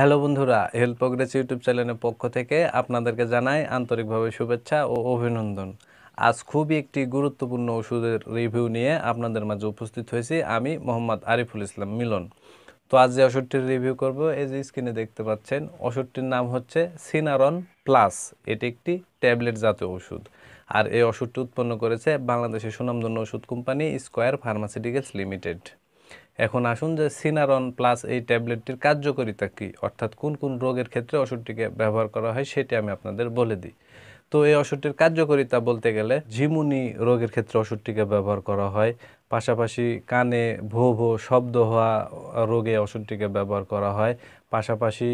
hello বন্ধুরা health progress YouTube চ্যানেলের পক্ষ থেকে আপনাদেরকে জানাই আন্তরিকভাবে শুভেচ্ছা ও অভিনন্দন আজ খুবই একটি গুরুত্বপূর্ণ ওষুধের রিভিউ নিয়ে আপনাদের মাঝে উপস্থিত হয়েছি আমি মোহাম্মদ আরিফুল ইসলাম মিলন তো আজ যে ওষুধটির রিভিউ করব এই যে স্ক্রিনে দেখতে পাচ্ছেন ওষুধটির নাম হচ্ছে সিনারন প্লাস এটি একটি ট্যাবলেট জাতীয় ওষুধ আর এই ওষুধটি উৎপন্ন করেছে বাংলাদেশের সুনামধন্য ওষুধ কোম্পানি স্কোয়ার ফার্মাসিউটিক্যালস লিমিটেড এখন আসুন যে সিনারন প্লাস এই ট্যাবলেটটির কার্যকারিতা কী অর্থাৎ কোন কোন রোগের ক্ষেত্রে ওষুধটিকে ব্যবহার করা হয় সেটি আমি আপনাদের বলে দিই তো এই ওষুধটির কার্যকারিতা বলতে গেলে ঝিমুনি রোগের ক্ষেত্রে ওষুধটিকে ব্যবহার করা হয় পাশাপাশি কানে ভো ভো শব্দ হওয়া রোগে ওষুধটিকে ব্যবহার করা হয় পাশাপাশি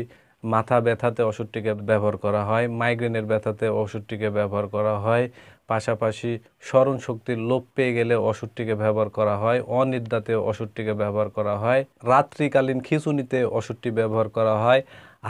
মাথা ব্যথাতে ওষুধটিকে ব্যবহার করা হয় মাইগ্রেনের ব্যথাতে ওষুধটিকে ব্যবহার করা হয় পাশাপাশি স্মরণ শক্তির লোপ পেয়ে গেলে ওষুধটিকে ব্যবহার করা হয় অনিদ্রাতে ওষুধটিকে ব্যবহার করা হয় রাত্রিকালীন খিচুনিতে ওষুধটি ব্যবহার করা হয়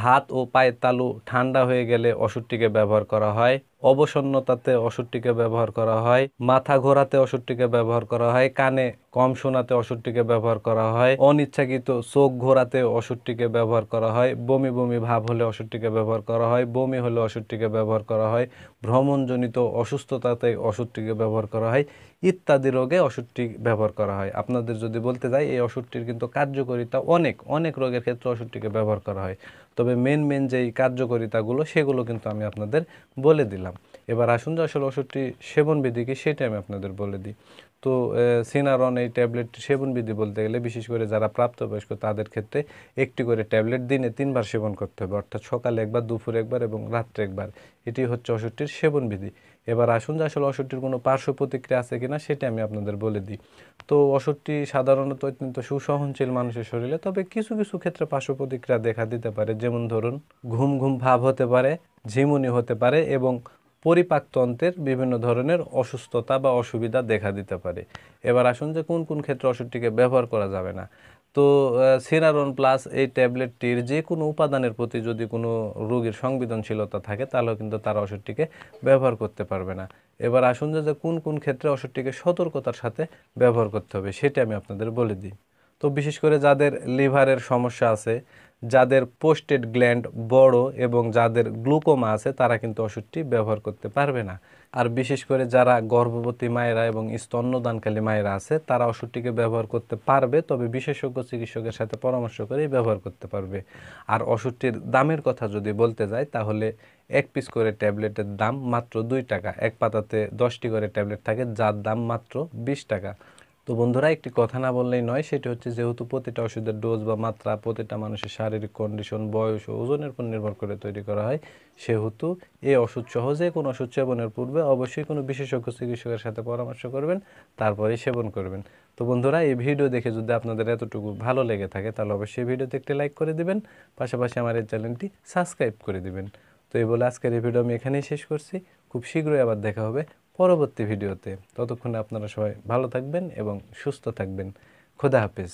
হাত ও পায়ের তালু ঠান্ডা হয়ে গেলে ওষুধটিকে ব্যবহার করা হয় অবসন্নতাতে ওষুধটিকে ব্যবহার করা হয় মাথা ঘোরাতে ওষুধটিকে ব্যবহার করা হয় কানে কম শোনাতে ওষুধটিকে ব্যবহার করা হয় অনিচ্ছাকৃত চোখ ঘোরাতে ওষুধটিকে ব্যবহার করা হয় বমি বমি ভাব হলে ওষুধটিকে ব্যবহার করা হয় বমি হলে ওষুধটিকে ব্যবহার করা হয় ভ্রমণজনিত অসুস্থতাতে ওষুধটিকে ব্যবহার করা হয় ইত্যাদি রোগে ওষুধটি ব্যবহার করা হয় আপনাদের যদি বলতে যাই এই ওষুধটির কিন্তু কার্যকারিতা অনেক অনেক রোগের ক্ষেত্রে ওষুধটিকে ব্যবহার করা হয় তবে মেন মেন যেই কার্যকারিতাগুলো সেগুলো কিন্তু আমি আপনাদের বলে দিলাম এবার আসুন যে আসলে ওষুধটি সেবন বিধি কি সেটা আমি আপনাদের বলে দিই তো সিনারন এই ট্যাবলেট সেবন বিধি বলতে গেলে বিশেষ করে যারা প্রাপ্তবয়স্ক তাদের ক্ষেত্রে একটি করে ট্যাবলেট দিনে তিনবার সেবন করতে হবে অর্থাৎ সকালে একবার দুপুরে একবার এবং রাত্রে একবার এটি হচ্ছে ওষুধটির সেবন বিধি এবার আসুন যে আসলে ওষুধটির কোনো পার্শ্ব প্রতিক্রিয়া আছে কিনা সেটা আমি আপনাদের বলে দিই তো ওষুধটি সাধারণত অত্যন্ত সুসহনশীল মানুষের শরীরে তবে কিছু কিছু ক্ষেত্রে পার্শ্ব প্রতিক্রিয়া দেখা দিতে পারে যেমন ধরুন ঘুম ঘুম ভাব হতে পারে ঝিমুনি হতে পারে এবং পরিপাকতন্ত্রের বিভিন্ন ধরনের অসুস্থতা বা অসুবিধা দেখা দিতে পারে এবার আসুন যে কোন কোন ক্ষেত্রে ওষুধটিকে ব্যবহার করা যাবে না তো সিনারন প্লাস এই ট্যাবলেটটির যে কোনো উপাদানের প্রতি যদি কোনো রোগীর সংবেদনশীলতা থাকে তাহলেও কিন্তু তারা ওষুধটিকে ব্যবহার করতে পারবে না এবার আসুন যে কোন কোন ক্ষেত্রে ওষুধটিকে সতর্কতার সাথে ব্যবহার করতে হবে সেটা আমি আপনাদের বলে দিই তো বিশেষ করে যাদের লিভারের সমস্যা আছে যাদের পোস্টেড গ্ল্যান্ড বড় এবং যাদের গ্লুকোমা আছে তারা কিন্তু ওষুধটি ব্যবহার করতে পারবে না আর বিশেষ করে যারা গর্ভবতী মায়েরা এবং স্তন্যদানকালী মায়েরা আছে তারা ওষুধটিকে ব্যবহার করতে পারবে তবে বিশেষজ্ঞ চিকিৎসকের সাথে পরামর্শ করেই ব্যবহার করতে পারবে আর ওষুধটির দামের কথা যদি বলতে যায় তাহলে এক পিস করে ট্যাবলেটের দাম মাত্র দুই টাকা এক পাতাতে দশটি করে ট্যাবলেট থাকে যার দাম মাত্র বিশ টাকা তো বন্ধুরা একটি কথা না বললেই নয় সেটি হচ্ছে যেহেতু প্রতিটা ওষুধের ডোজ বা মাত্রা প্রতিটা মানুষের শারীরিক কন্ডিশন বয়স ও ওজনের উপর নির্ভর করে তৈরি করা হয় সেহেতু এই ওষুধ সহজে কোনো ওষুধ সেবনের পূর্বে অবশ্যই কোনো বিশেষজ্ঞ চিকিৎসকের সাথে পরামর্শ করবেন তারপরে সেবন করবেন তো বন্ধুরা এই ভিডিও দেখে যদি আপনাদের এতটুকু ভালো লেগে থাকে তাহলে অবশ্যই ভিডিওতে একটি লাইক করে দিবেন পাশাপাশি আমার এই চ্যানেলটি সাবস্ক্রাইব করে দিবেন তো এই বলে আজকের এই ভিডিও আমি এখানেই শেষ করছি খুব শীঘ্রই আবার দেখা হবে পরবর্তী ভিডিওতে ততক্ষণে আপনারা সবাই ভালো থাকবেন এবং সুস্থ থাকবেন খোদা হাফেজ